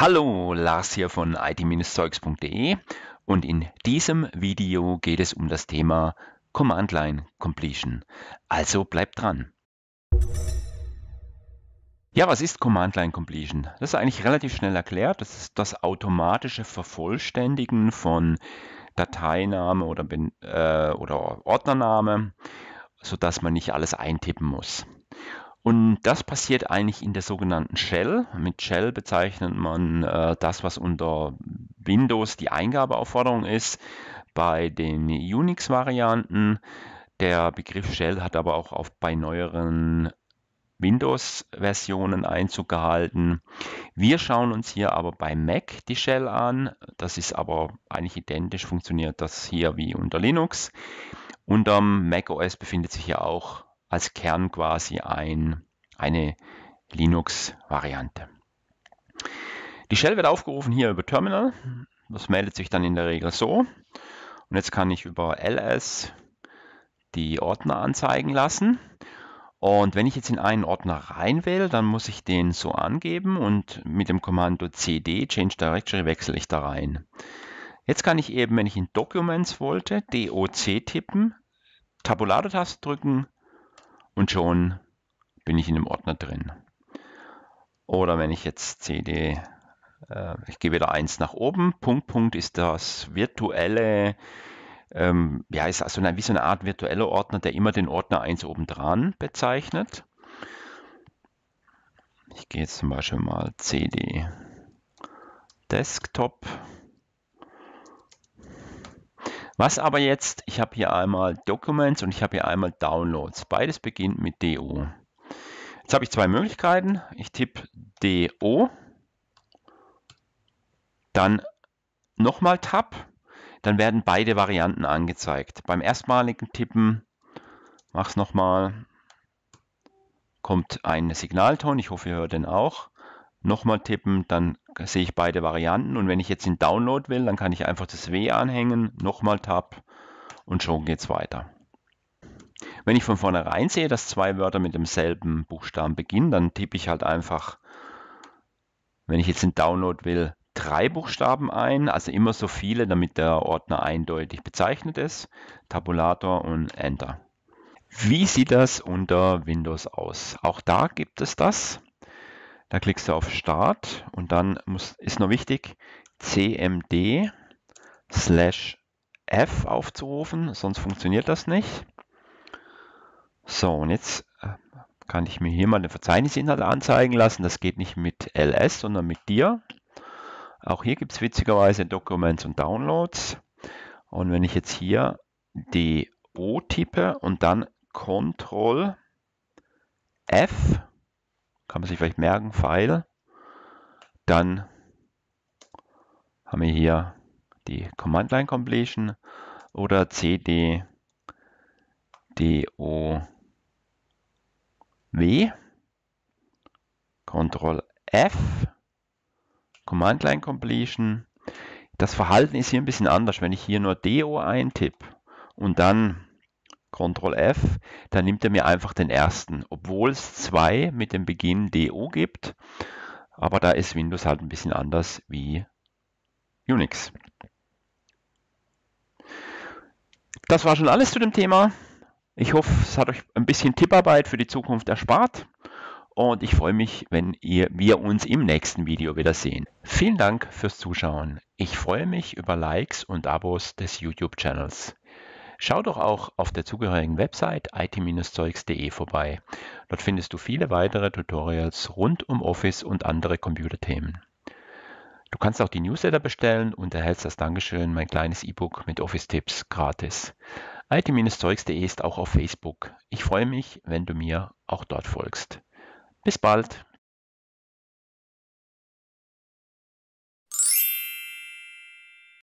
Hallo, Lars hier von it-zeugs.de und in diesem Video geht es um das Thema Command Line Completion. Also bleibt dran. Ja, was ist Command Line Completion? Das ist eigentlich relativ schnell erklärt. Das ist das automatische Vervollständigen von Dateiname oder, äh, oder Ordnername, sodass man nicht alles eintippen muss. Und das passiert eigentlich in der sogenannten Shell. Mit Shell bezeichnet man äh, das, was unter Windows die Eingabeaufforderung ist. Bei den Unix-Varianten, der Begriff Shell hat aber auch auf, bei neueren Windows-Versionen Einzug gehalten. Wir schauen uns hier aber bei Mac die Shell an. Das ist aber eigentlich identisch, funktioniert das hier wie unter Linux. Unterm Mac OS befindet sich ja auch als Kern quasi ein, eine Linux-Variante. Die Shell wird aufgerufen hier über Terminal. Das meldet sich dann in der Regel so. Und jetzt kann ich über ls die Ordner anzeigen lassen. Und wenn ich jetzt in einen Ordner rein will, dann muss ich den so angeben und mit dem Kommando cd, change directory, wechsle ich da rein. Jetzt kann ich eben, wenn ich in Documents wollte, doc tippen, tabulator taste drücken, und schon bin ich in dem Ordner drin. Oder wenn ich jetzt CD, äh, ich gehe wieder eins nach oben, Punkt, Punkt ist das virtuelle, ähm, ja, ist also eine, wie so eine Art virtueller Ordner, der immer den Ordner 1 obendran bezeichnet. Ich gehe jetzt zum Beispiel mal CD Desktop was aber jetzt, ich habe hier einmal Documents und ich habe hier einmal Downloads. Beides beginnt mit DO. Jetzt habe ich zwei Möglichkeiten. Ich tippe DO, dann nochmal Tab, dann werden beide Varianten angezeigt. Beim erstmaligen Tippen, mache es nochmal, kommt ein Signalton. Ich hoffe, ihr hört den auch nochmal tippen, dann sehe ich beide Varianten. Und wenn ich jetzt in Download will, dann kann ich einfach das W anhängen, nochmal Tab und schon geht es weiter. Wenn ich von vornherein sehe, dass zwei Wörter mit demselben Buchstaben beginnen, dann tippe ich halt einfach, wenn ich jetzt in Download will, drei Buchstaben ein, also immer so viele, damit der Ordner eindeutig bezeichnet ist. Tabulator und Enter. Wie sieht das unter Windows aus? Auch da gibt es das. Da klickst du auf Start und dann muss, ist noch wichtig, cmd slash f aufzurufen, sonst funktioniert das nicht. So, und jetzt äh, kann ich mir hier mal den Verzeichnisinhalt anzeigen lassen. Das geht nicht mit ls, sondern mit dir. Auch hier gibt es witzigerweise Documents und Downloads. Und wenn ich jetzt hier DO tippe und dann Ctrl F, kann man sich vielleicht merken, File. Dann haben wir hier die Command Line Completion oder CD DO W Ctrl F, Command Line Completion. Das Verhalten ist hier ein bisschen anders. Wenn ich hier nur DO eintippe und dann Ctrl F, dann nimmt er mir einfach den ersten, obwohl es zwei mit dem Beginn DO gibt. Aber da ist Windows halt ein bisschen anders wie Unix. Das war schon alles zu dem Thema. Ich hoffe, es hat euch ein bisschen Tipparbeit für die Zukunft erspart. Und ich freue mich, wenn ihr, wir uns im nächsten Video wiedersehen. Vielen Dank fürs Zuschauen. Ich freue mich über Likes und Abos des YouTube-Channels. Schau doch auch auf der zugehörigen Website it-zeugs.de vorbei. Dort findest du viele weitere Tutorials rund um Office und andere Computerthemen. Du kannst auch die Newsletter bestellen und erhältst das Dankeschön mein kleines E-Book mit Office-Tipps gratis. it-zeugs.de ist auch auf Facebook. Ich freue mich, wenn du mir auch dort folgst. Bis bald!